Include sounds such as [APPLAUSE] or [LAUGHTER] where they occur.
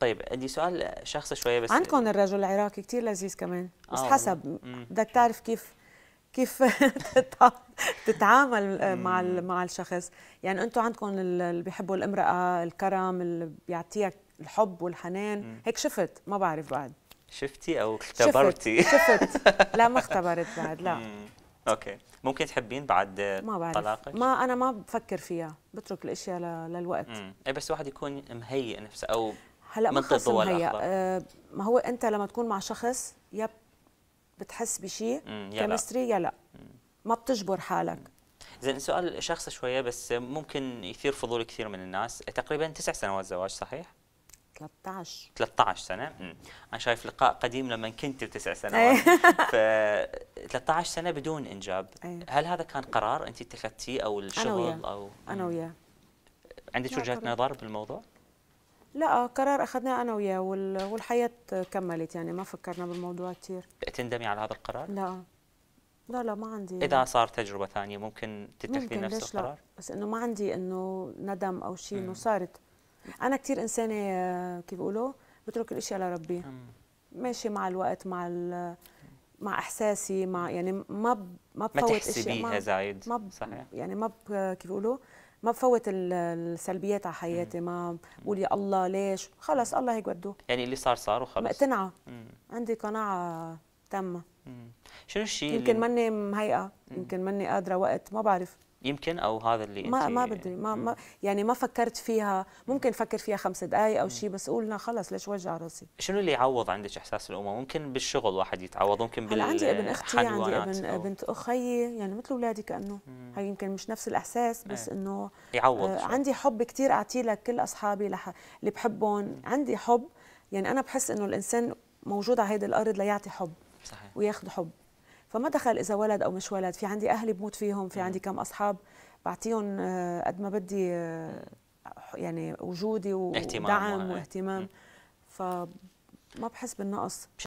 طيب عندي سؤال شخصي شويه بس عندكم الرجل العراقي كثير لذيذ كمان بس آه حسب بدك تعرف كيف كيف [LAUGHS] تتعامل آه، مع مع الشخص يعني انتم عندكم اللي بيحبوا الامراه الكرم اللي بيعطيها الحب والحنان هيك شفت ما بعرف بعد شفتي او اختبرتي شفت, شفت. [LAUGHS] لا ما اختبرت بعد لا اوكي ممكن تحبين بعد ما بعرف طلاقك؟ ما انا ما بفكر فيها بترك الاشياء للوقت اي بس الواحد يكون مهيئ نفسه او هلا ما خصم هي آه، ما هو انت لما تكون مع شخص يا بتحس بشيء كيمستري يا لا ما بتجبر حالك زين سؤال شخصي شويه بس ممكن يثير فضول كثير من الناس تقريبا تسع سنوات زواج صحيح 13 13 سنه مم. انا شايف لقاء قديم لما كنت بتسع سنوات إيه. [LAUGHS] ف 13 سنه بدون انجاب أيه. هل هذا كان قرار انت اتخذتيه او الشغل أنا او مم. انا وياه عندك وجهه نظر بالموضوع لا آه، قرار اخذناه انا وياه والحياه كملت يعني ما فكرنا بالموضوع كثير تندمي على هذا القرار؟ لا لا لا ما عندي اذا صار تجربه ثانيه ممكن تتخذي نفس القرار؟ لا. بس انه ما عندي انه ندم او شيء انه صارت انا كثير انسانه آه، كيف بيقولوا بترك الاشياء لربي ماشي مع الوقت مع مع احساسي مع يعني ما ب... ما بفوت اشياء ما تحسبيها زايد ما ب... صحيح يعني ما ب... كيف بيقولوا ما بفوت السلبيات على حياتي ما بقول يا الله ليش خلص الله هيك بده يعني اللي صار صار وخلص مقتنعه عندي قناعه تامه شنو الشيء يمكن ماني مهيئه يمكن ماني قادره وقت ما بعرف يمكن او هذا اللي ما ما بدي ما, ما يعني ما فكرت فيها ممكن فكر فيها خمس دقائق او شيء بس قلنا خلص ليش وجع راسي شنو اللي يعوض عندك احساس الامومه ممكن بالشغل واحد يتعوض ممكن بال عندي ابن اختي عندي ابن أو... بنت اخي يعني مثل اولادي كانه هي يمكن مش نفس الاحساس بس إيه. انه يعوض آه عندي حب كثير اعطيه لكل اصحابي لح... اللي بحبهم عندي حب يعني انا بحس انه الانسان موجود على هيدي الارض ليعطي حب صحيح وياخذ حب فما دخل اذا ولد او مش ولد في عندي اهلي بموت فيهم في عندي كم اصحاب بعطيهم آه، قد ما بدي آه، يعني وجودي ودعم واهتمام فما بحس بالنقص